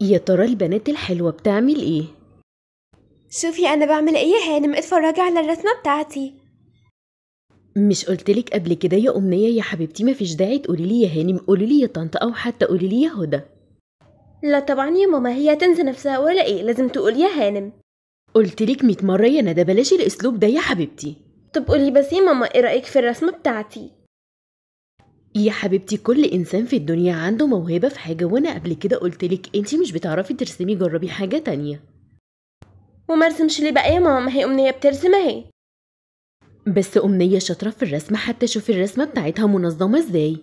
يا ترى البنات الحلوة بتعمل ايه؟ شوفي أنا بعمل إيه يا هانم اتفرجي على الرسمة بتاعتي مش قلتلك قبل كده يا أمنية يا حبيبتي مفيش داعي تقولي لي يا هانم قولي لي يا طنط أو حتى قولي لي يا هدى لا طبعا يا ماما هي تنسى نفسها ولا إيه لازم تقول يا هانم قلتلك ميت مرة يا ندى بلاش الأسلوب ده يا حبيبتي طب قولي بس يا ماما إيه رأيك في الرسمة بتاعتي يا حبيبتي كل انسان في الدنيا عنده موهبه في حاجه وانا قبل كده قلتلك انتي مش بتعرفي ترسمي جربي حاجه تانية وما رسمش ليه بقى يا ماما هي امنيه بترسم اهي بس امنيه شاطره في الرسم حتى شوفي الرسمه بتاعتها منظمه ازاي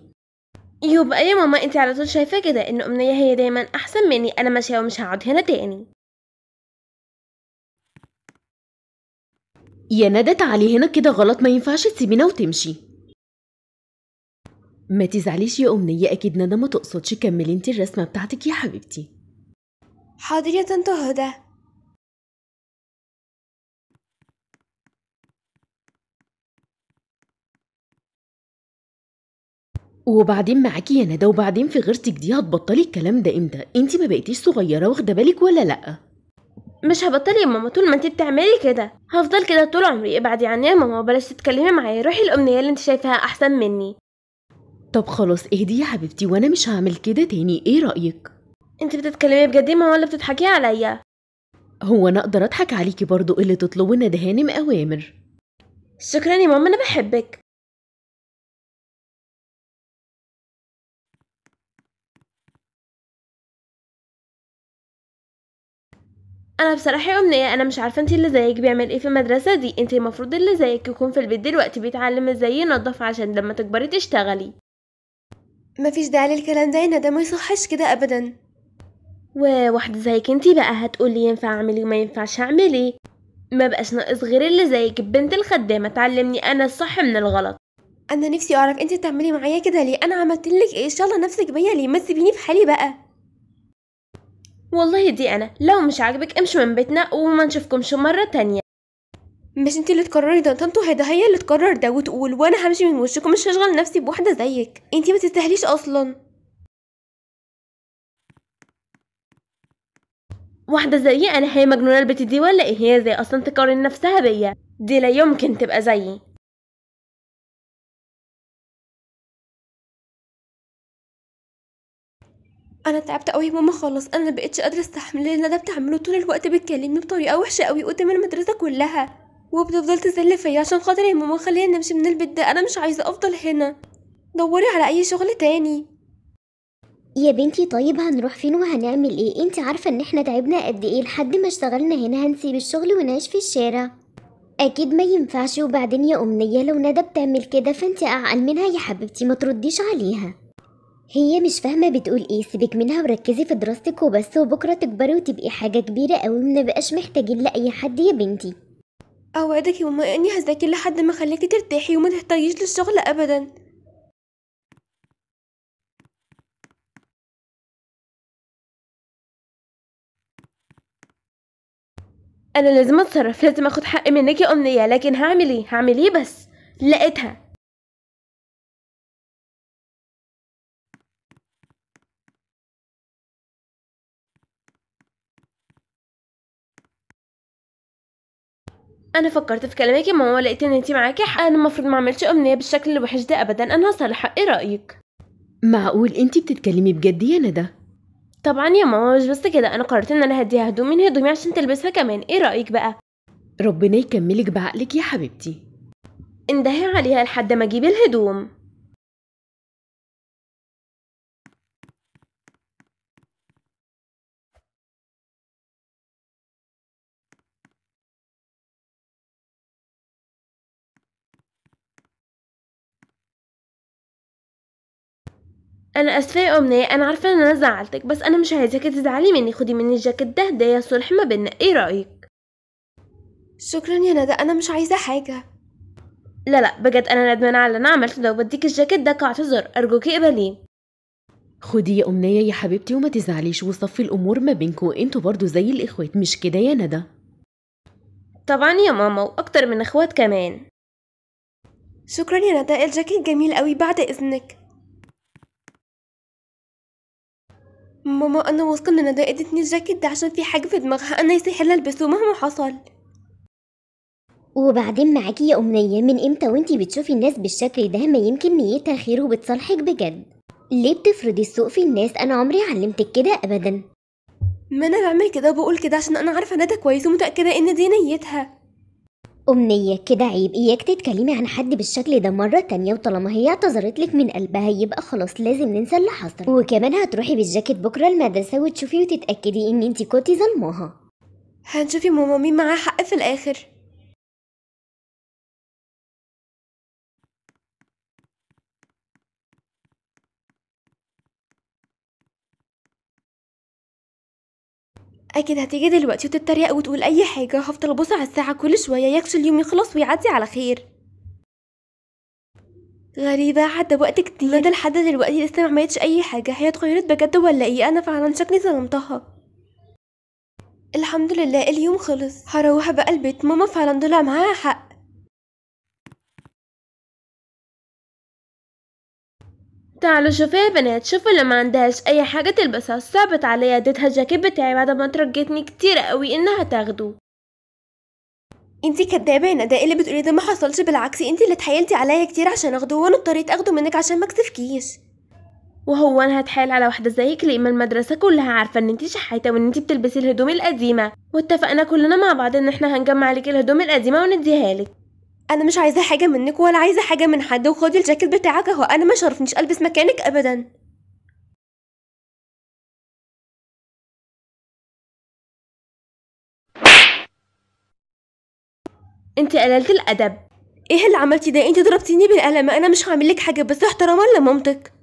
يبقى يا ماما انت على طول شايفه كده ان امنيه هي دايما احسن مني انا ماشيه ومش هقعد هنا تاني يا ندى تعالي هنا كده غلط ما ينفعش تسيبينا وتمشي ما تزعليش يا أمنية أكيد ندى ما تقصدش كملي انت الرسمة بتاعتك يا حبيبتي حاضر يا طنط هدى وبعدين معاكي يا ندى وبعدين في غيرتك دي هتبطلي الكلام ده امتى انت ما بقيتيش صغيره واخده بالك ولا لا مش هبطل يا ماما طول ما انت بتعملي كده هفضل كده طول عمري ابعدي عني يا ماما بلاش تتكلمي معايا روحي الامنيه اللي انت شايفاها احسن مني طب خلاص اهدي يا حبيبتي وانا مش هعمل كده تاني ايه رايك انت بتتكلمي بجد ما ولا بتضحكي عليا هو انا اقدر اضحك عليكي برضو اللي تطلبي ان دهانم اوامر شكرا يا ماما انا بحبك انا بصراحه يا امنيه انا مش عارفه انت اللي زيك بيعمل ايه في المدرسه دي انت المفروض اللي زيك يكون في البيت دلوقتي بيتعلم ازاي ينظف عشان لما تكبري تشتغلي ما فيش داعي للكلام ده ده ما يصحش كده ابدا وواحدة زيك انتي بقى هتقولي ينفع اعملي إيه وما ينفعش اعملي إيه؟ ما بقاش ناقص غير اللي زيك البنت الخدامة تعلمني انا الصح من الغلط انا نفسي اعرف انتي بتعملي معايا كده ليه انا عملتلك ايه ان شاء الله نفسك بيا ليه ما تسيبيني في حالي بقى والله دي انا لو مش عاجبك امشي من بيتنا وما نشوفكمش مره تانية مش انت اللي تقرري ده انتوا هيدا هي اللي تقرر ده وتقول وانا همشي من وشكم مش هشغل نفسي بواحده زيك انت ما تستاهليش اصلا واحده زيي انا هي مجنونه البت دي ولا ايه هي زي اصلا تقارن نفسها بيا دي لا يمكن تبقى زيي انا تعبت قوي يا ماما خلاص انا مبقتش قادره استحمل اللي انا بتعمله طول الوقت بتكلمني بطريقه وحشه قوي قدام المدرسه كلها وبتفضل تزل فيا عشان خاطر يا ايه ماما خلينا نمشي من البيت ده انا مش عايزه افضل هنا دوري على اي شغل تاني يا بنتي طيب هنروح فين وهنعمل ايه انت عارفه ان احنا تعبنا قد ايه لحد ما اشتغلنا هنا هنسيب الشغل ونعيش في الشارع اكيد ما ينفعش وبعدين يا امنيه لو ندى بتعمل كده فانت اعقل منها يا حبيبتي ما ترديش عليها هي مش فاهمة بتقول ايه سيبك منها وركزي في دراستك وبس وبكرة تكبري وتبقي حاجة كبيرة قوي منبقاش محتاجين لأي حد يا بنتي أوعدك يما إني هزدك لحد ما خليك ترتاحي وما تحتاجيش للشغل أبدا أنا لازم أتصرف لازم أخد حقي منك يا أمنية لكن هعمل إيه هعمل إيه بس لقيتها انا فكرت في كلامك يا ماما لقيت ان انت معاكي حق انا المفروض ما عملتش امنيه بالشكل الوحش ده ابدا انا صالحه ايه رايك معقول انت بتتكلمي بجد يا ندى طبعا يا ماما مش بس كده انا قررت ان انا هديها هدوم من هدومي عشان تلبسها كمان ايه رايك بقى ربنا يكملك بعقلك يا حبيبتي اندهي عليها لحد ما اجيب الهدوم انا اسفه يا امنيه انا عارفه ان انا زعلتك بس انا مش عايزك تزعلي مني خدي مني الجاكيت ده يا صلح ما بينا ايه رايك شكرا يا ندى انا مش عايزه حاجه لا لا بجد انا ندمانه على اللي انا عملته ده وبديك الجاكيت ده كاعتذر ارجوكي اقبليه خدي يا امنيه يا حبيبتي وما تزعليش وصفي الامور ما بينكم انتوا برضو زي الاخوات مش كده يا ندى طبعا يا ماما واكتر من اخوات كمان شكرا يا ندى الجاكيت جميل قوي بعد اذنك ماما انا واثقه ان ندى ادتني الجاكيت ده عشان في حاجه في دماغها انا يستحيل البسه مهما حصل وبعدين معاكي يا أمنية من امتى وانتي بتشوفي الناس بالشكل ده ما يمكن نيتها خير وبتصالحك بجد ليه بتفرضي السوء في الناس انا عمري علمتك كده ابدا ما انا بعمل كده وبقول كده عشان انا عارفه ندى كويس ومتاكده ان دي نيتها أمنية كده عيب إياك تتكلمي عن حد بالشكل ده مرة تانية وطالما هي اعتذرت لك من قلبها يبقى خلاص لازم ننسى اللي حصل وكمان هتروحي بالجاكيت بكرة المدرسة وتشوفي وتتأكدي إن انتي كنتي ظلماها هنشوفي ماما مين معاه حق في الآخر اكيد هتيجي دلوقتي وتتريق وتقول اي حاجه هفضل ابص على الساعه كل شويه يكش اليوم يخلص ويعدي على خير غريبة عدى وقت كتير ندى لحد دلوقتي لسه ما عملتش أي حاجة هي اتغيرت بجد ولا ايه أنا فعلا شكلي ظلمتها الحمد لله اليوم خلص هروح بقى البيت ماما فعلا طلع معاها حق تعالوا شوفوا يا بنات شوفوا لما عندهاش اي حاجه تلبسها صعبت عليا اديتها الجاكيت بتاعي بعد ما ترجتني كتير قوي انها تاخده انتي كدابه يا ندى اللي بتقولي ده ما حصلش بالعكس انتي اللي اتحايلتي عليا كتير عشان اخده وانا اضطريت اخده منك عشان ما اكسفكيش وهو انا هتحايل على واحده زيك ليه ما المدرسه كلها عارفه ان انتي شحيتة وان انتي بتلبسي الهدوم القديمه واتفقنا كلنا مع بعض ان احنا هنجمع لك الهدوم القديمه ونديها لك انا مش عايزه حاجه منك ولا عايزه حاجه من حد وخدي الجاكيت بتاعك اهو انا ما شرفنيش البس مكانك ابدا انت قللت الادب ايه اللي عملتي ده انت ضربتيني بالقلم انا مش هعمل لك حاجه بس احتراما لمامتك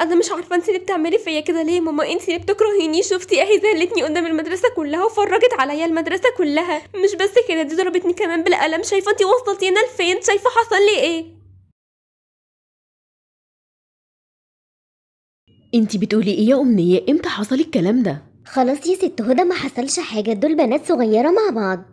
انا مش عارفه انت اللي بتعملي فيا كده ليه ماما انت اللي بتكرهيني شفتي اهي زهلتني قدام المدرسه كلها وفرجت عليا المدرسه كلها مش بس كده دي ضربتني كمان بالقلم شايفه انت هنا لفين شايفه حصل لي ايه انت بتقولي ايه يا امنيه امتى حصل الكلام ده خلاص يا ست هدى ما حصلش حاجه دول بنات صغيره مع بعض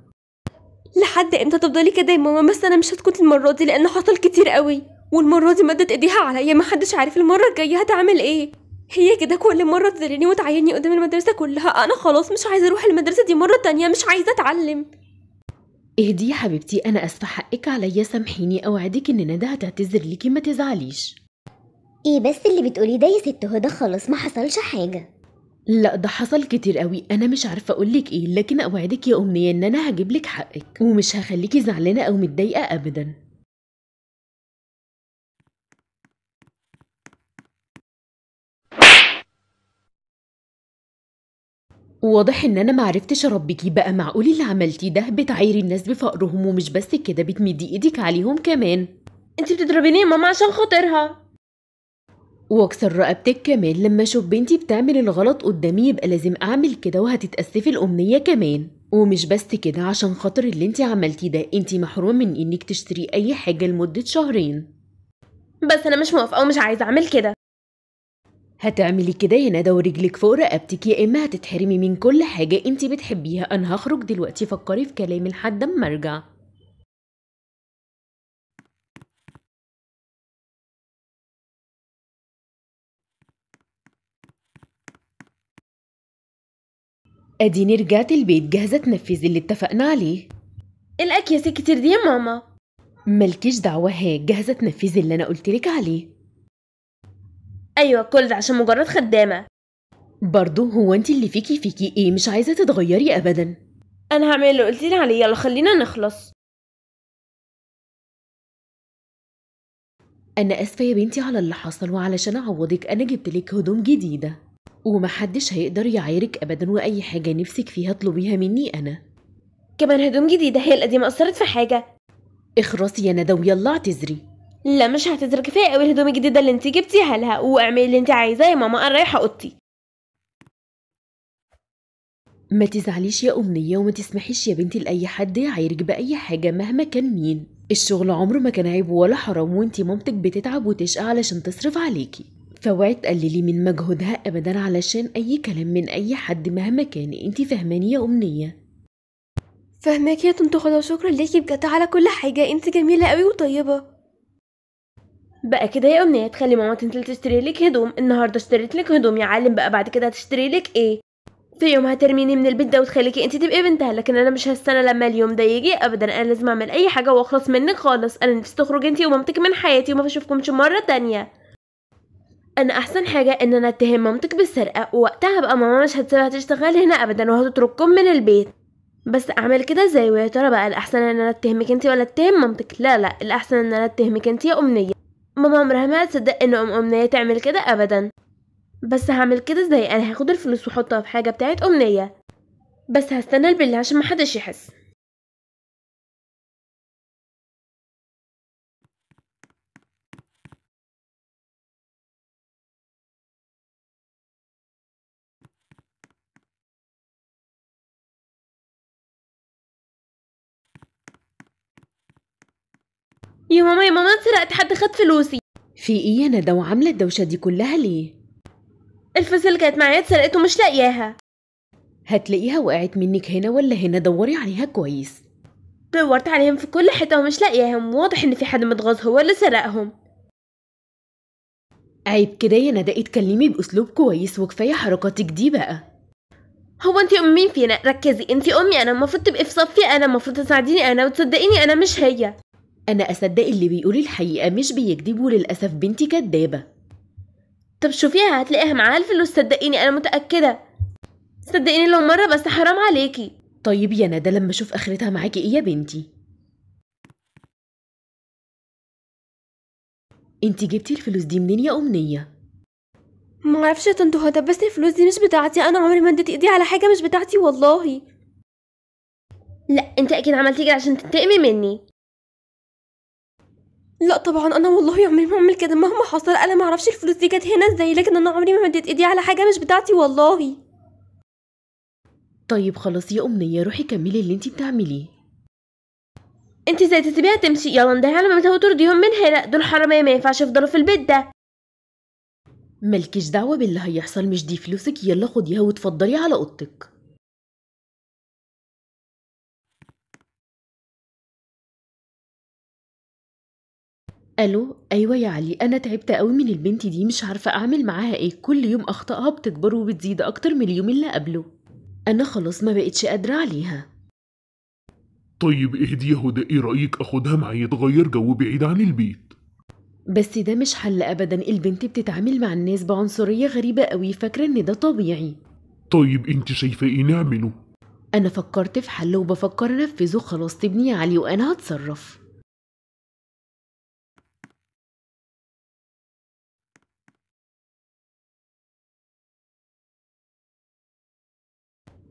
لحد امتى تفضلي كده يا ماما بس انا مش هسكت المره دي لان حصل كتير قوي والمرة دي مدت ايديها عليا محدش عارف المرة الجاية هتعمل ايه هي كده كل مرة تذلني وتعيني قدام المدرسة كلها أنا خلاص مش عايزة أروح المدرسة دي مرة تانية مش عايزة أتعلم اهدي يا حبيبتي أنا آسفة حقك عليا سامحيني أوعدك إن ندى هتعتذر ليكي ما تزعليش ايه بس اللي بتقوليه ده يا ست هدى خلاص ما حصلش حاجة لا ده حصل كتير قوي انا مش عارفه اقولك ايه لكن اوعدك يا امنيه ان انا هجيبلك حقك ومش هخليكي زعلانه او متضايقه ابدا واضح ان انا معرفتش اربيكي بقى معقول اللي عملتيه ده بتعيري الناس بفقرهم ومش بس كده بتمدي ايدك عليهم كمان انت بتضربيني يا ماما عشان خاطرها واكسر رقبتك كمان لما اشوف بنتي بتعمل الغلط قدامي يبقى لازم اعمل كده وهتتاسفي الامنيه كمان ومش بس كده عشان خاطر اللي انت عملتيه ده انت محرومه من انك تشتري اي حاجه لمده شهرين بس انا مش موافقه ومش عايزه اعمل كده هتعملي كده يا ندى ورجلك فوق رقبتك يا اما هتتحرمي من كل حاجه انت بتحبيها انا هخرج دلوقتي فكري في كلامي لحد اما ارجع اديني رجعت البيت جاهزه تنفذي اللي اتفقنا عليه الأكياس كتير دي يا ماما ملكيش دعوة هيك جاهزة تنفذي اللي أنا قلتلك عليه ايوه كل ده عشان مجرد خدامه برضه هو انت اللي فيكي فيكي ايه مش عايزه تتغيري ابدا انا هعمل اللي قلتيلي عليه يلا خلينا نخلص انا اسفه يا بنتي على اللي حصل وعلشان اعوضك انا جبتلك هدوم جديده ومحدش هيقدر يعايرك ابدا واي حاجه نفسك فيها اطلبيها مني انا كمان هدوم جديده هي القديمه اثرت في حاجه اخرسي يا ندى ويلا اعتذري لا مش هتترك كفايه قوي الهدوم الجديده اللي انت جبتيها لها واعملي اللي انت عايزاه يا ماما انا رايحه اوضتي ما تزعليش يا أمنية وما تسمحيش يا بنتي لأي حد يعايرك بأي حاجة مهما كان مين الشغل عمره ما كان عيب ولا حرام وانتي مامتك بتتعب وتشقى علشان تصرف عليكي فاوعي تقللي من مجهودها أبدا علشان أي كلام من أي حد مهما كان انتي فهماني يا أمنية فهماكي يا طنط وشكرا ليكي بجد على كل حاجة انتي جميلة قوي وطيبة بقى كده يا امنيه تخلي ماما تنزل تشتري لك هدوم النهارده اشتريت لك هدوم يا عالم بقى بعد كده هتشتري لك ايه في يوم هترميني من البيت ده وتخليكي انت تبقي بنتها لكن انا مش هستنى لما اليوم ده يجي ابدا انا لازم اعمل اي حاجه واخلص منك خالص انا نفسي تخرج انت ومامتك من حياتي وما بشوفكمش مره تانية انا احسن حاجه ان انا اتهم مامتك بالسرقه ووقتها بقى ماما مش هتسيبها تشتغل هنا ابدا وهتترككم من البيت بس اعمل كده ازاي ويا ترى بقى الاحسن ان انا اتهمك انت ولا اتهم مامتك لا لا الاحسن ان انا اتهمك انت يا امنيه ماما عمرها ما هتصدق ان ام امنيه تعمل كده ابدا بس هعمل كده ازاي انا هاخد الفلوس واحطها في حاجه بتاعت امنيه بس هستنى البلي عشان محدش يحس يا ماما يا ماما سرقت حد خد فلوسي في ايه يا ندى وعامله الدوشه دي كلها ليه الفلوس اللي كانت معايا اتسرقت ومش لاقياها هتلاقيها وقعت منك هنا ولا هنا دوري عليها كويس دورت عليهم في كل حته ومش لاقياهم واضح ان في حد متغاظ هو اللي سرقهم عيب كده يا ندى اتكلمي باسلوب كويس وكفايه حركاتك دي بقى هو انت ام مين فينا ركزي انت امي انا المفروض تبقي في صفي انا المفروض تساعديني انا وتصدقيني انا مش هي أنا أصدق اللي بيقول الحقيقة مش بيكذبوا للأسف بنتي كدابة طب شوفيها هتلاقيها معاها الفلوس صدقيني أنا متأكدة صدقيني لو مرة بس حرام عليكي طيب يا ندى لما أشوف آخرتها معاكي إيه يا بنتي انتي جبتي الفلوس دي منين يا أمنية؟ معرفش يا طنط هدى بس الفلوس دي مش بتاعتي أنا عمري ما اديت إيدي على حاجة مش بتاعتي والله لا انت اكيد عملتي كده عشان تنتقمي مني لا طبعا انا والله عمري ما اعمل كده مهما حصل انا ما اعرفش الفلوس دي كانت هنا ازاي لكن انا عمري ما مديت ايدي على حاجه مش بتاعتي والله طيب خلاص يا امنيه روحي كملي اللي انت بتعمليه انت ازاي تسيبيها تمشي يلا ندهي على مامتها وترضيهم من هنا دول حراميه ما ينفعش يفضلوا في البيت ده ملكش دعوه باللي هيحصل مش دي فلوسك يلا خديها وتفضلي على اوضتك الو ايوه يا علي انا تعبت أوي من البنت دي مش عارفه اعمل معاها ايه كل يوم اخطائها بتكبر وبتزيد اكتر من اليوم اللي قبله انا خلاص ما بقتش قادره عليها طيب اهدي يا هدى ايه رايك اخدها معايا تغير جو بعيد عن البيت بس ده مش حل ابدا البنت بتتعامل مع الناس بعنصريه غريبه أوي فاكره ان ده طبيعي طيب انت شايفه ايه نعمله انا فكرت في حل وبفكر انفذه خلاص تبني يا علي وانا هتصرف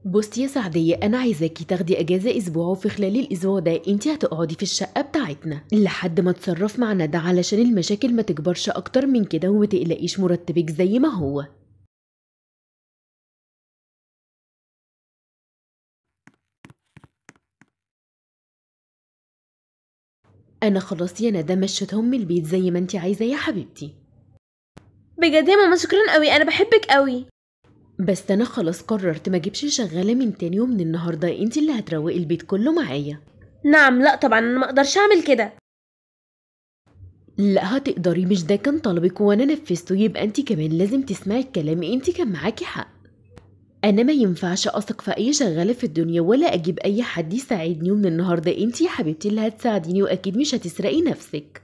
بصي يا سعدية أنا عايزاكي تاخدي أجازة أسبوع وفي خلال الأسبوع ده أنت هتقعدي في الشقة بتاعتنا لحد ما تصرف مع ندى علشان المشاكل ما تكبرش أكتر من كده وما تقلقيش مرتبك زي ما هو أنا خلاص يا ندى مشيتهم من البيت زي ما أنت عايزة يا حبيبتي بجد يا ماما شكرا قوي انا بحبك قوي بس انا خلاص قررت ما اجيبش شغاله من تاني ومن النهارده انت اللي هتروقي البيت كله معايا نعم لا طبعا انا ما اقدرش اعمل كده لا هتقدري مش ده كان طلبك وانا نفذته يبقى انت كمان لازم تسمعي الكلام انت كان معاكي حق انا ما ينفعش اثق في اي شغاله في الدنيا ولا اجيب اي حد يساعدني ومن النهارده انت يا حبيبتي اللي هتساعديني واكيد مش هتسرقي نفسك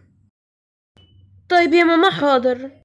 طيب يا ماما حاضر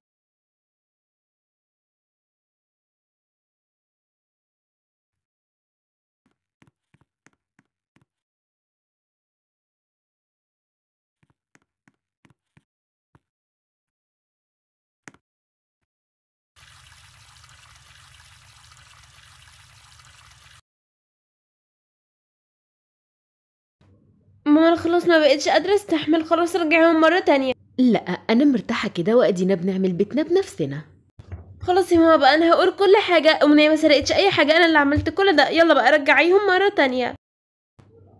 ماما خلاص ما بقتش قادرة استحمل خلاص رجعيهم مرة تانية لا أنا مرتاحة كده وأدينا بنعمل بيتنا بنفسنا خلاص يا ماما بقى أنا هقول كل حاجة أمنية ما سرقتش أي حاجة أنا اللي عملت كل ده يلا بقى رجعيهم مرة تانية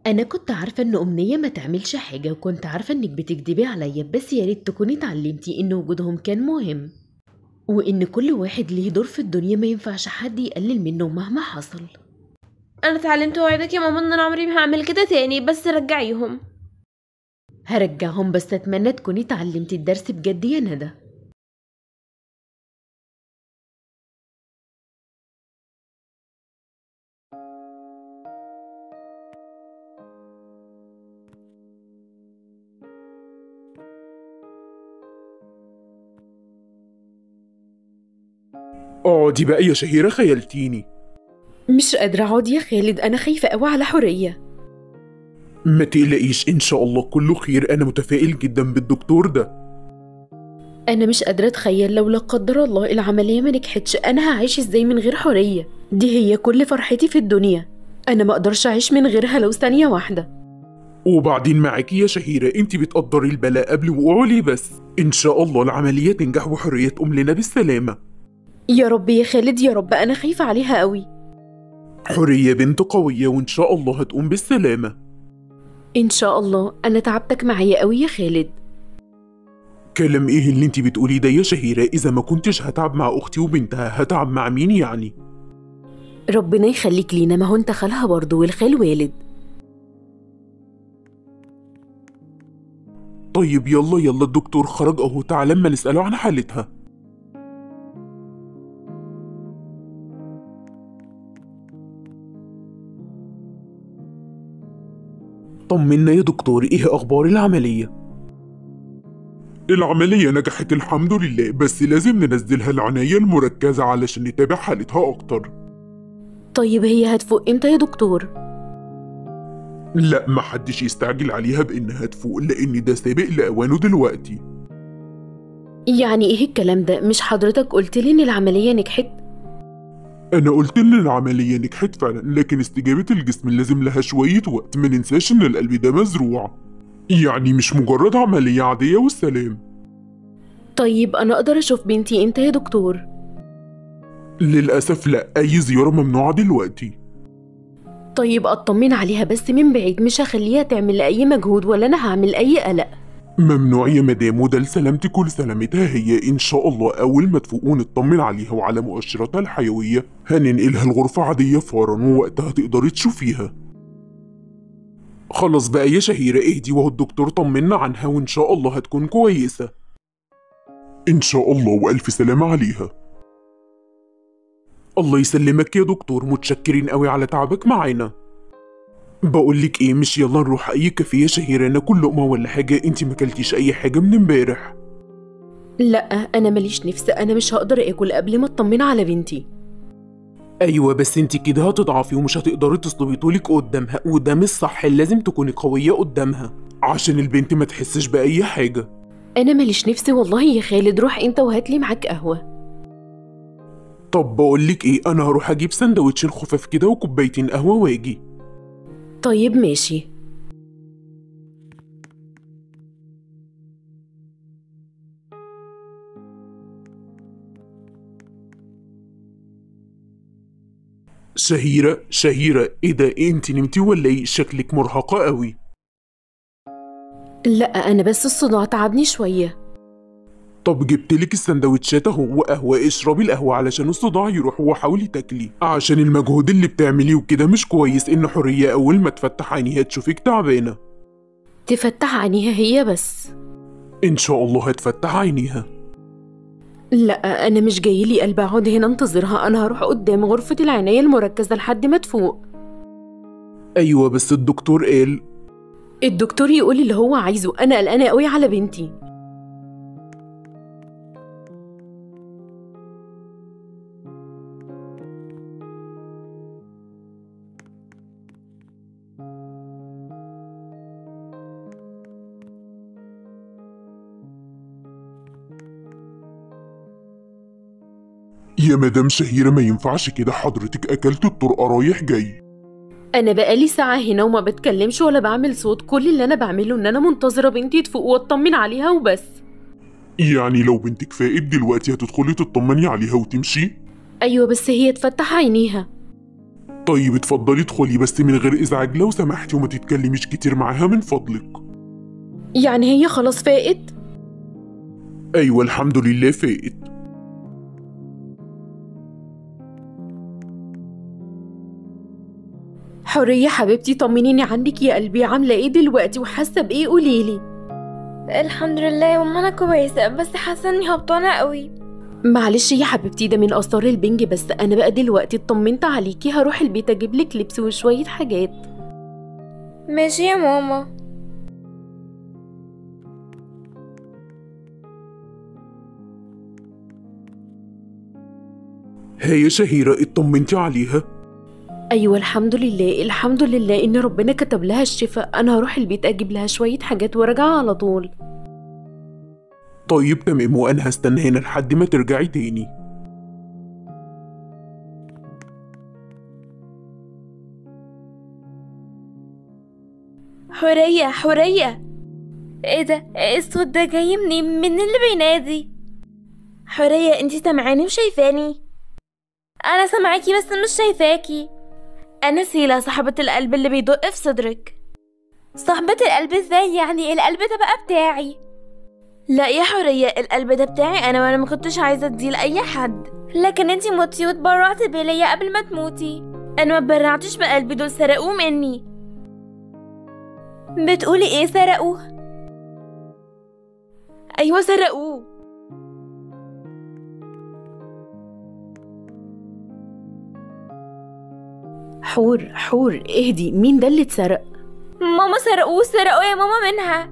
أنا كنت عارفة إن أمنية ما تعملش حاجة وكنت عارفة إنك بتكدبي عليا بس يا ريت تكوني اتعلمتي إن وجودهم كان مهم وإن كل واحد ليه دور في الدنيا ما ينفعش حد يقلل منه مهما حصل انا اتعلمت وعدك يا ماما ان انا عمري ما هعمل كده تاني بس رجعيهم هرجعهم بس اتمنى تكوني اتعلمتي الدرس بجد يا ندى اقعدي بقى يا شهيرة خيلتيني مش قادرة أقعد يا خالد أنا خايفة أوي على حرية ما تقلقيش إن شاء الله كله خير أنا متفائل جدا بالدكتور ده أنا مش قادرة أتخيل لو لا قدر الله العملية ما نجحتش أنا هعيش إزاي من غير حرية دي هي كل فرحتي في الدنيا أنا ما أقدرش أعيش من غيرها لو ثانية واحدة وبعدين معاكي يا شهيرة انت بتقدري البلاء قبل وقوعه ليه بس ان شاء الله العملية تنجح وحرية تقوم لنا بالسلامة يا رب يا خالد يا رب أنا خايفة عليها قوي حورية بنت قوية وإن شاء الله هتقوم بالسلامة إن شاء الله أنا تعبتك معايا قوي يا خالد كلام إيه اللي أنت بتقوليه ده يا شهيرة إذا ما كنتش هتعب مع أختي وبنتها هتعب مع مين يعني؟ ربنا يخليك لينا ما هو أنت خالها برضه والخال والد طيب يلا يلا الدكتور خرج أهو تعال أما نسأله عن حالتها طمنا يا دكتور ايه اخبار العملية العملية نجحت الحمد لله بس لازم ننزلها العناية المركزة علشان نتابع حالتها أكتر طيب هي هتفوق امتى يا دكتور؟ لا محدش يستعجل عليها بإنها تفوق لأن ده سابق لأوانه دلوقتي يعني ايه الكلام ده؟ مش حضرتك قلت لي إن العملية نجحت؟ انا قلت ان العمليه نجحت فعلا لكن استجابه الجسم لازم لها شويه وقت ما ننساش ان القلب ده مزروع يعني مش مجرد عمليه عاديه والسلام طيب انا اقدر اشوف بنتي امتى يا دكتور للاسف لا اي زياره ممنوعه دلوقتي طيب اطمن عليها بس من بعيد مش هخليها تعمل اي مجهود ولا انا هعمل اي قلق ممنوع يا مدام وده لسلامتك ولسلامتها هي ان شاء الله اول ما تفوقوا نطمن عليها وعلى مؤشراتها الحيويه هننقلها الغرفه عاديه فورا ووقتها تقدري تشوفيها خلاص بقى يا شهيرة اهدي وهو الدكتور طمنا عنها وان شاء الله هتكون كويسة ان شاء الله والف سلامة عليها الله يسلمك يا دكتور متشكرين قوي على تعبك معانا بقولك ايه مش يلا نروح اي كافيه شهير انا كل لقمه ولا حاجه انت ما اكلتيش اي حاجه من امبارح لا انا ماليش نفس انا مش هقدر اكل قبل ما اطمن على بنتي ايوه بس انت كده هتضعفي ومش هتقدري تصلبي طولك قدامها وده مش صح لازم تكوني قويه قدامها عشان البنت ما تحسش باي حاجه انا ماليش نفس والله يا خالد روح انت وهاتلي معاك قهوه طب بقولك ايه انا هروح اجيب سندوتشين خفاف كده وكوبايتين قهوه واجي طيب ماشي شهيرة شهيرة ايه ده انت نمتي ولا ايه شكلك مرهقة أوي لا انا بس الصداع تعبني شوية طب جبتلك السندوتشات اهو وقهوه اشربي القهوه علشان الصداع يروح وحاولي تاكلي عشان المجهود اللي بتعمليه وكده مش كويس ان حريه اول ما تفتح عينيها تشوفك تعبانه تفتح عينيها هي بس ان شاء الله هتفتح عينيها لا انا مش جايلي قلب اقعد هنا انتظرها انا هروح قدام غرفه العنايه المركزه لحد ما تفوق ايوه بس الدكتور قال الدكتور يقول اللي هو عايزه انا قلقانه قوي على بنتي يا مدام سهيرة ما ينفعش كده حضرتك أكلت الطرقة رايح جاي أنا بقالي ساعة هنا وما بتكلمش ولا بعمل صوت كل اللي أنا بعمله إن أنا منتظرة بنتي تفوق وأطمن عليها وبس يعني لو بنتك فائد دلوقتي هتدخلي تطمني عليها وتمشي؟ أيوة بس هي تفتح عينيها طيب اتفضلي ادخلي بس من غير ازعاج لو سمحتي وما تتكلميش كتير معاها من فضلك يعني هي خلاص فاقت؟ ايوه الحمد لله فاقت حرية حبيبتي طمنيني عنك يا قلبي عاملة ايه دلوقتي وحاسة بايه قوليلي الحمد لله يا ماما انا كويسة بس حاسة اني هبطانة قوي معلش يا حبيبتي ده من اثار البنج بس انا بقى دلوقتي اطمنت عليكي هروح البيت اجيب لك لبس وشوية حاجات ماشي يا ماما هي شهيرة اطمنتي عليها ايوه الحمد لله الحمد لله ان ربنا كتب لها الشفاء انا هروح البيت اجيب لها شويه حاجات وراجعه على طول طيب تمام وانا هستنى هنا لحد ما ترجعي تاني حورية حورية ايه ده إيه الصوت ده جاي منين من اللي بينادي حورية انتي سامعاني وشايفاني انا سامعاكي بس مش شايفاكي أنا سيلا صاحبة القلب اللي بيدق في صدرك صاحبة القلب ازاي يعني القلب ده بقى بتاعي لا يا حرية القلب ده بتاعي أنا وأنا ما كنتش عايزة اديه لأي حد لكن انتي متي واتبرعتي بيا قبل ما تموتي أنا ما اتبرعتش بقلبي دول سرقوه مني بتقولي ايه سرقوه أيوة سرقوه حور حور اهدي مين ده اللي اتسرق ماما سرقوه سرقوه يا ماما منها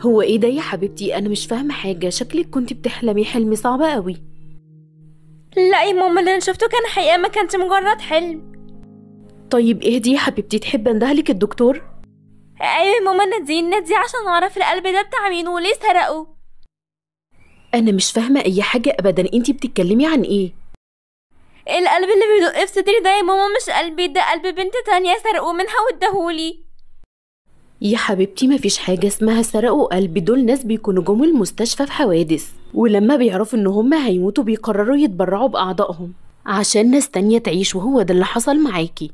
هو ايه ده يا حبيبتي انا مش فاهمه حاجه شكلك كنت بتحلمي حلم صعب قوي لا يا ماما اللي انا شفته كان حقيقه ما كانت مجرد حلم طيب اهدي يا حبيبتي تحب اندهلك الدكتور ايوه يا ماما نادي نادي عشان اعرف القلب ده بتاع مين وليه سرقه انا مش فاهمه اي حاجه ابدا انتي بتتكلمي عن ايه القلب اللي بيدق في صدري ده يا ماما مش قلبي ده قلب بنت تانية سرقوه منها واداهولي يا حبيبتي مفيش حاجة اسمها سرقوا قلب دول ناس بيكونوا جم المستشفى في حوادث ولما بيعرفوا ان هم هيموتوا بيقرروا يتبرعوا بأعضائهم عشان ناس تانية تعيش وهو ده اللي حصل معاكي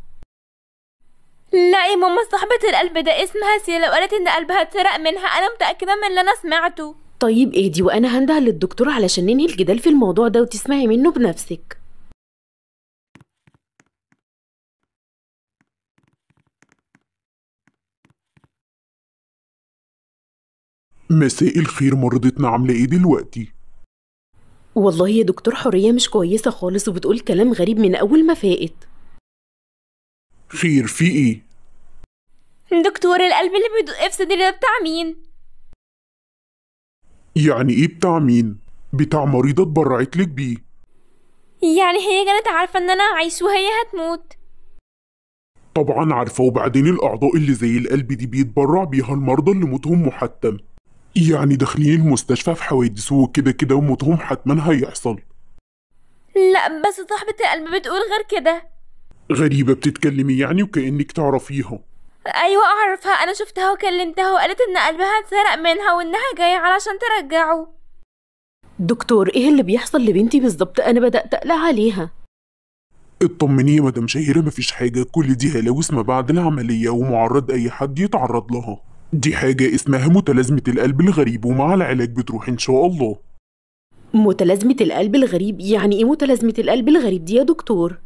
لا يا ماما صاحبة القلب ده اسمها سي لو قالت ان قلبها اتسرق منها انا متأكدة من اللي انا سمعته طيب اهدي وانا هندهل للدكتور علشان ننهي الجدال في الموضوع ده وتسمعي منه بنفسك مساء الخير مرضتنا نعم عاملة ايه دلوقتي؟ والله يا دكتور حرية مش كويسة خالص وبتقول كلام غريب من أول ما فاقت خير في ايه؟ دكتور القلب اللي بيدق في صدري ده بتاع مين؟ يعني ايه بتاع مين؟ بتاع مريضة اتبرعت لك بيه يعني هي كانت عارفة ان انا عايش وهي هتموت طبعا عارفة وبعدين الأعضاء اللي زي القلب دي بيتبرع بيها المرضى اللي موتهم محتم يعني داخلين المستشفى في حوادث وكده كده وموتهم حتما هيحصل لا بس صاحبة القلب بتقول غير كده غريبة بتتكلمي يعني وكأنك تعرفيها أيوة أعرفها أنا شفتها وكلمتها وقالت إن قلبها اتسرق منها وإنها جاية علشان ترجعه دكتور إيه اللي بيحصل لبنتي بالظبط أنا بدأت أقلق عليها اطمني يا مدام شهيرة مفيش حاجة كل دي هلاوس ما بعد العملية ومعرض أي حد يتعرض لها دي حاجة اسمها متلازمة القلب الغريب ومع العلاج بتروح إن شاء الله متلازمة القلب الغريب يعني إيه متلازمة القلب الغريب دي يا دكتور؟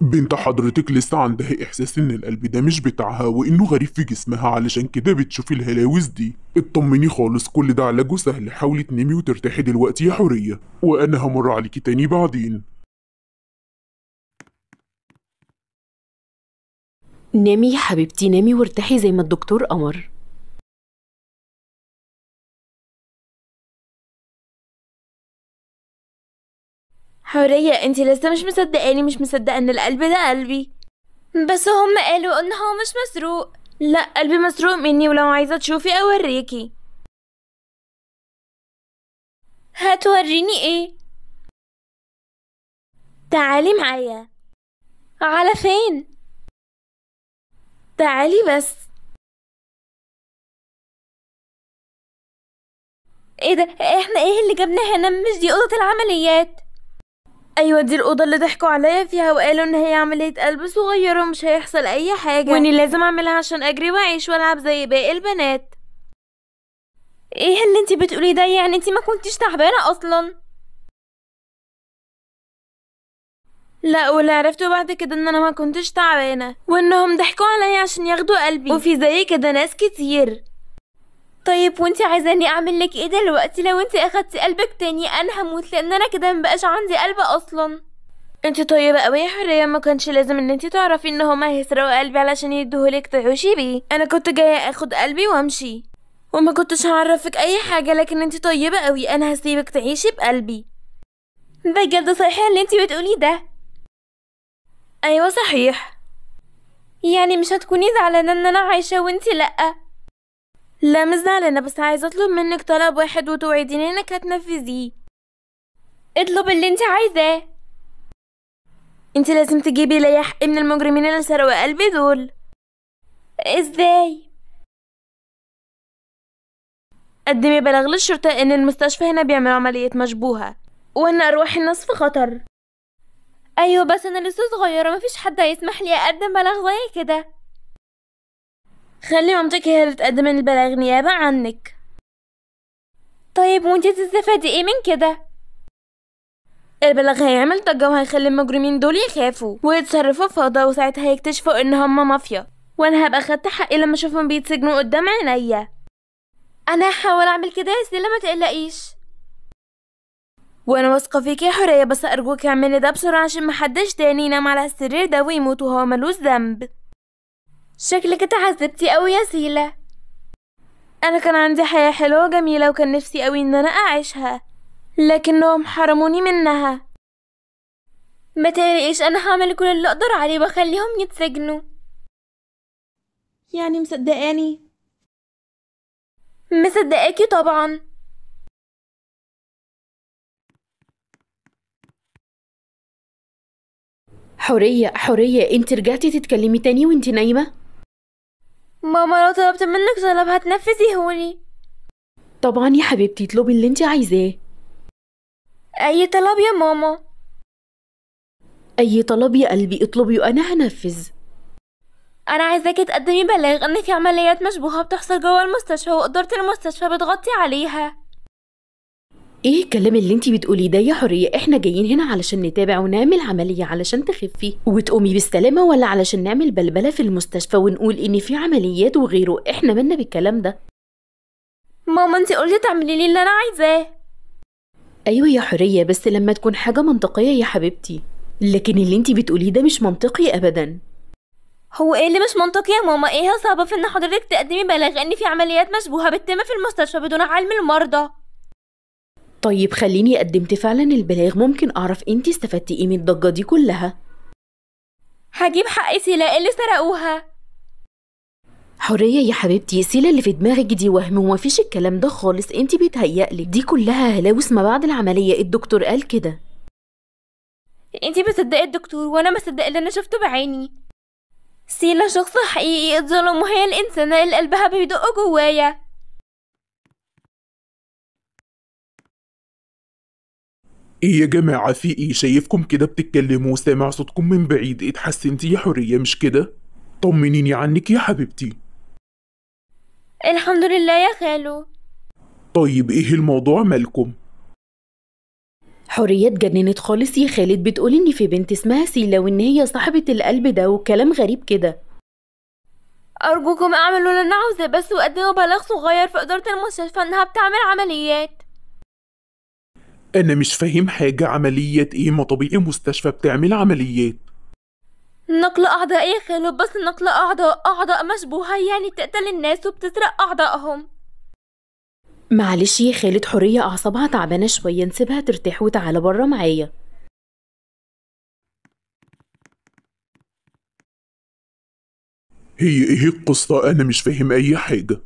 بنت حضرتك لسه عندها إحساس إن القلب ده مش بتاعها وإنه غريب في جسمها علشان كده بتشوفي الهلاوس دي اطمني خالص كل ده علاجه سهل حاولي تنامي وترتاحي دلوقتي يا حورية وأنا همر عليكي تاني بعدين نامي يا حبيبتي نامي وارتاحي زي ما الدكتور أمر حورية انتي لسه مش مصدقاني مش مصدقة ان القلب ده قلبي بس هم قالوا ان هو مش مسروق لا قلبي مسروق مني ولو عايزة تشوفي اوريكي هتوريني ايه تعالي معايا على فين تعالي بس ايه ده احنا ايه اللي جابنا هنا مش دي اوضه العمليات ايوه دي الاوضه اللي ضحكوا عليا فيها وقالوا ان هي عمليه قلب صغيره ومش هيحصل اي حاجه واني لازم اعملها عشان اجري واعيش والعب زي باقي البنات ايه اللي انت بتقولي ده يعني انت ما كنتيش تعبانه اصلا لا ولا عرفته بعد كده ان انا ما كنتش تعبانه وانهم ضحكوا عليا عشان ياخدوا قلبي وفي زي كده ناس كتير طيب وانت عايزاني اعمل لك ايه دلوقتي لو انت اخدتي قلبك تاني انا هموت لان انا كده مبقاش عندي قلب اصلا انت طيبه قوي يا حريه ما كانش لازم ان انت تعرفي ان هما هيسرقوا قلبي علشان يدوهولك تعيشي بيه انا كنت جايه اخد قلبي وامشي وما كنتش هعرفك اي حاجه لكن انت طيبه قوي انا هسيبك تعيشي بقلبي بجد صحيح اللي انت بتقولي ده أيوة صحيح يعني مش هتكوني زعلانة إن أنا عايشة وإنتي لأ لا مش زعلانة بس عايزة أطلب منك طلب واحد وتوعديني إنك هتنفذيه اطلب اللي إنتي عايزاه إنتي لازم تجيبي ليا حق من المجرمين اللي سرقوا قلبي دول ازاي قدمي بلاغ للشرطة ان المستشفى هنا بيعملوا عملية مشبوهة وان ارواح الناس في خطر ايوه بس انا لسه صغيره مفيش حد هيسمح لي اقدم بلاغ زي كده خلي مامتك هي اللي تقدم البلاغ نيابه عنك طيب وانتي تستفادي ايه من كده البلاغ هيعمل ضجة وهيخلي المجرمين دول يخافوا ويتصرفوا فوضى وساعتها هيكتشفوا ان هما مافيا وانا هبقى خدت حقي لما اشوفهم بيتسجنوا قدام عينيا انا هحاول اعمل كده يا سيلا ما تقلقيش وانا واثقه فيك يا حوريه بس ارجوك اعملي ده بسرعه عشان محدش تاني ينام على السرير ده ويموت وهو ملوش ذنب شكلك اتعذبتي قوي يا سيلا انا كان عندي حياه حلوه وجميله وكان نفسي قوي ان انا اعيشها لكنهم حرموني منها ما تقلقيش انا هعمل كل اللي اقدر عليه واخليهم يتسجنوا يعني مصدقاني مصدقاكي طبعا حورية حورية انت رجعتي تتكلمي تاني وانت نايمة؟ ماما لو طلبت منك طلب هتنفذي هوني طبعا يا حبيبتي اطلبي اللي انت عايزاه اي طلب يا ماما اي طلب يا قلبي اطلبي وانا هنفذ انا عايزاكي تقدمي بلاغ ان في عمليات مشبوهه بتحصل جوه المستشفى واداره المستشفى بتغطي عليها ايه الكلام اللي انتي بتقوليه ده يا حريه احنا جايين هنا علشان نتابع ونعمل عمليه علشان تخفي وتقومي بالسلامه ولا علشان نعمل بلبله في المستشفى ونقول ان في عمليات وغيره احنا مالنا بالكلام ده ماما انتي قلتي تعملي لي اللي انا عايزاه ايوه يا حريه بس لما تكون حاجه منطقيه يا حبيبتي لكن اللي انتي بتقوليه ده مش منطقي ابدا هو ايه اللي مش منطقي يا ماما ايه صعبه في ان حضرتك تقدمي بلاغ ان في عمليات مشبوهه بتتم في المستشفى بدون علم المرضى طيب خليني قدمت فعلا البلاغ ممكن أعرف انتي استفدتي إيه من الضجة دي كلها هجيب حق سيلا اللي سرقوها حرية يا حبيبتي سيلا اللي في دماغك دي وهم ومفيش الكلام ده خالص انتي بتهيألي دي كلها هلاوس ما بعد العملية الدكتور قال كده انتي بتصدقي الدكتور وانا مصدق اللي انا شفته بعيني سيلا شخص حقيقي اتظلم وهي الانسانة اللي قلبها بيدق جوايا ايه يا جماعة في ايه شايفكم كده بتتكلموا وسامع صوتكم من بعيد اتحسنت يا حرية مش كده طمنيني عنك يا حبيبتي الحمد لله يا خالو طيب ايه الموضوع مالكم حرية اتجننت خالص يا خالد بتقول ان في بنت اسمها سيلا وان هي صاحبة القلب ده وكلام غريب كده أرجوكم اعملوا اللي أنا عاوزاه بس وقدموا بلاغ صغير في إدارة المستشفى إنها بتعمل عمليات أنا مش فاهم حاجة عملية إيه ما طبيعي مستشفى بتعمل عمليات نقل أعضاء يا خالو بس نقل أعضاء أعضاء مشبوهة يعني بتقتل الناس وبتسرق أعضائهم معلش يا خالد حرية أعصابها تعبانة شوية نسيبها ترتاح وتعالى برا معايا هي ايه القصة أنا مش فاهم أي حاجة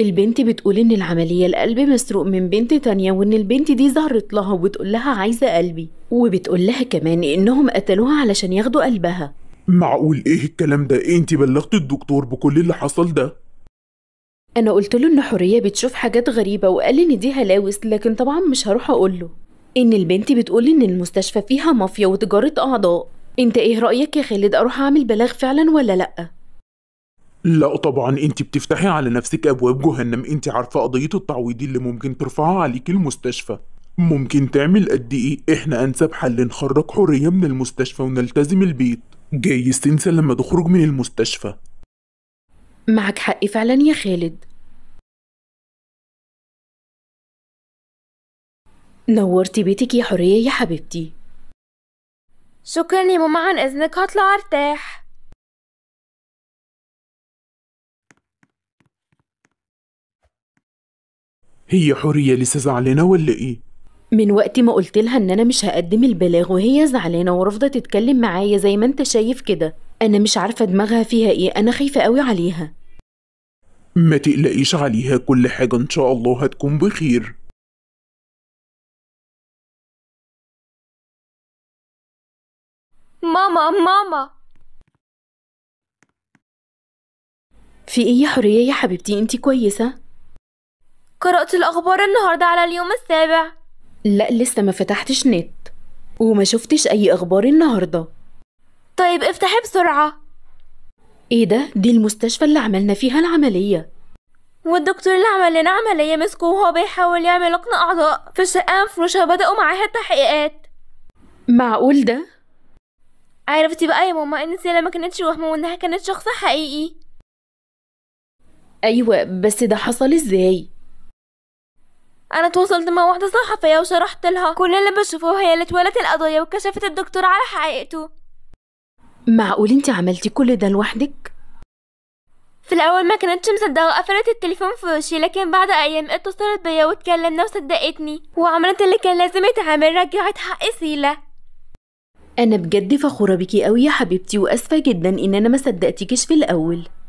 البنت بتقول ان العمليه القلب مسروق من بنت تانية وان البنت دي ظهرت لها وبتقول لها عايزه قلبي وبتقول لها كمان انهم قتلوها علشان ياخدوا قلبها معقول ايه الكلام ده إيه انت بلغت الدكتور بكل اللي حصل ده انا قلت له ان حوريه بتشوف حاجات غريبه وقال ان دي هلاوس لكن طبعا مش هروح اقول له ان البنت بتقول ان المستشفى فيها مافيا وتجاره اعضاء انت ايه رايك يا خالد اروح اعمل بلاغ فعلا ولا لا لا طبعا انت بتفتحي على نفسك ابواب جهنم انت عارفه قضيه التعويض اللي ممكن ترفعها عليك المستشفى ممكن تعمل قد ايه احنا انسب حل نخرج حريه من المستشفى ونلتزم البيت جايز تنسى لما تخرج من المستشفى معك حق فعلا يا خالد نورتي بيتك يا حريه يا حبيبتي شكرا يا ماما عن اذنك هطلع ارتاح هي حورية لسه زعلانة ولا إيه؟ من وقت ما قلت لها إن أنا مش هقدم البلاغ وهي زعلانة ورافضة تتكلم معايا زي ما أنت شايف كده أنا مش عارفة دماغها فيها إيه أنا خايفة أوي عليها ما تقلقيش عليها كل حاجة إن شاء الله هتكون بخير ماما ماما في ايه يا حورية يا حبيبتي انتي كويسة؟ قرأت الأخبار النهاردة على اليوم السابع لا لسه ما فتحتش نت وما شفتش أي أخبار النهاردة طيب افتحي بسرعة ايه ده دي المستشفى اللي عملنا فيها العملية والدكتور اللي عمل لنا عملية مسكه وهو بيحاول يعمل لقنا أعضاء في شقة مفروشة بدأوا معاها التحقيقات معقول ده؟ عرفتي بقى يا ماما إن سيلا ما كانتش وهم وإنها كانت شخص حقيقي أيوة بس ده حصل إزاي؟ انا تواصلت مع واحده صحفيه وشرحت لها كل اللي بشوفه هي اللي اتولت القضيه وكشفت الدكتور على حقيقته معقول انت عملتي كل ده لوحدك في الاول ما كانتش مصدقه وقفلت التليفون في وشي لكن بعد ايام اتصلت بيا واتكلمنا وصدقتني وعملت اللي كان لازم يتعمل رجعت حق سيله انا بجد فخوره بيكي قوي يا حبيبتي واسفه جدا ان انا ما صدقتكيش في الاول